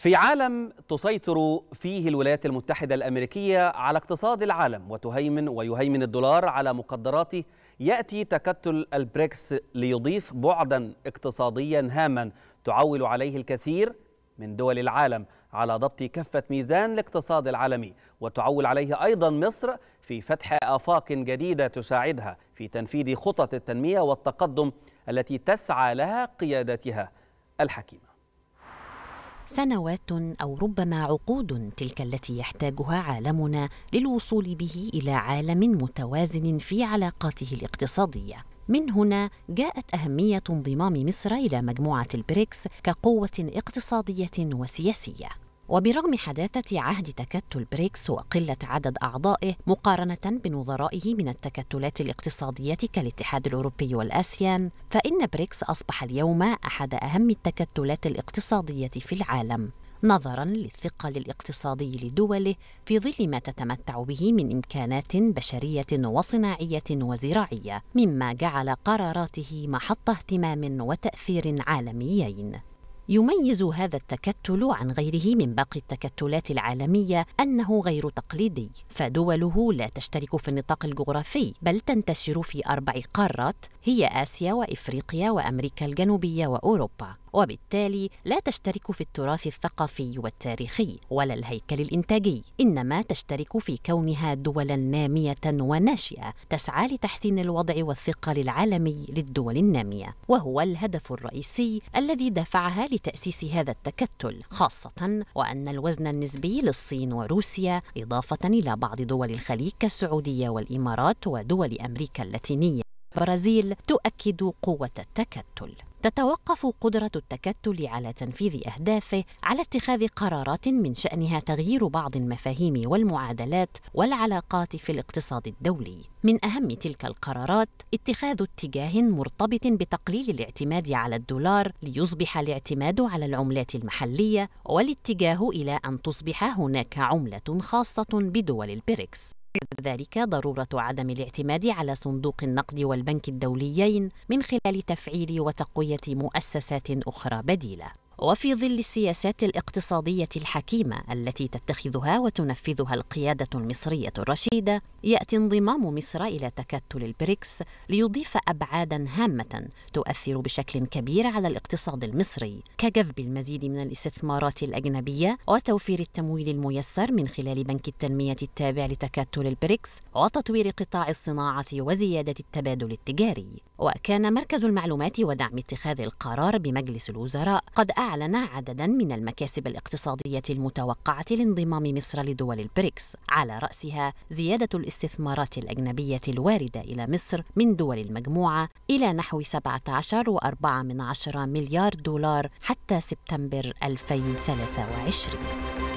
في عالم تسيطر فيه الولايات المتحدة الأمريكية على اقتصاد العالم وتهيمن ويهيمن الدولار على مقدراته يأتي تكتل البريكس ليضيف بعدا اقتصاديا هاما تعول عليه الكثير من دول العالم على ضبط كفة ميزان الاقتصاد العالمي وتعول عليه أيضا مصر في فتح آفاق جديدة تساعدها في تنفيذ خطط التنمية والتقدم التي تسعى لها قيادتها الحكيمة سنوات او ربما عقود تلك التي يحتاجها عالمنا للوصول به الى عالم متوازن في علاقاته الاقتصاديه من هنا جاءت اهميه انضمام مصر الى مجموعه البريكس كقوه اقتصاديه وسياسيه وبرغم حداثة عهد تكتل بريكس وقلة عدد أعضائه مقارنة بنظرائه من التكتلات الاقتصادية كالاتحاد الأوروبي والآسيان فإن بريكس أصبح اليوم أحد أهم التكتلات الاقتصادية في العالم نظرا للثقل الاقتصادي لدوله في ظل ما تتمتع به من امكانات بشريه وصناعيه وزراعيه مما جعل قراراته محط اهتمام وتاثير عالميين يميز هذا التكتل عن غيره من باقي التكتلات العالميه انه غير تقليدي فدوله لا تشترك في النطاق الجغرافي بل تنتشر في اربع قارات هي اسيا وافريقيا وامريكا الجنوبيه واوروبا وبالتالي لا تشترك في التراث الثقافي والتاريخي ولا الهيكل الانتاجي انما تشترك في كونها دولا ناميه وناشئه تسعى لتحسين الوضع والثقه العالمي للدول الناميه وهو الهدف الرئيسي الذي دفعها لتاسيس هذا التكتل خاصه وان الوزن النسبي للصين وروسيا اضافه الى بعض دول الخليج كالسعوديه والامارات ودول امريكا اللاتينيه البرازيل تؤكد قوه التكتل تتوقف قدرة التكتل على تنفيذ أهدافه على اتخاذ قرارات من شأنها تغيير بعض المفاهيم والمعادلات والعلاقات في الاقتصاد الدولي. من أهم تلك القرارات اتخاذ اتجاه مرتبط بتقليل الاعتماد على الدولار ليصبح الاعتماد على العملات المحلية والاتجاه إلى أن تصبح هناك عملة خاصة بدول البريكس. ذلك ضرورة عدم الاعتماد على صندوق النقد والبنك الدوليين من خلال تفعيل وتقوية مؤسسات أخرى بديلة وفي ظل السياسات الاقتصاديه الحكيمه التي تتخذها وتنفذها القياده المصريه الرشيده ياتي انضمام مصر الى تكتل البريكس ليضيف ابعادا هامه تؤثر بشكل كبير على الاقتصاد المصري كجذب المزيد من الاستثمارات الاجنبيه وتوفير التمويل الميسر من خلال بنك التنميه التابع لتكتل البريكس وتطوير قطاع الصناعه وزياده التبادل التجاري وكان مركز المعلومات ودعم اتخاذ القرار بمجلس الوزراء قد أعلن أعلن عددا من المكاسب الاقتصادية المتوقعة لانضمام مصر لدول البريكس على رأسها زيادة الاستثمارات الأجنبية الواردة إلى مصر من دول المجموعة إلى نحو 17.4 مليار دولار حتى سبتمبر 2023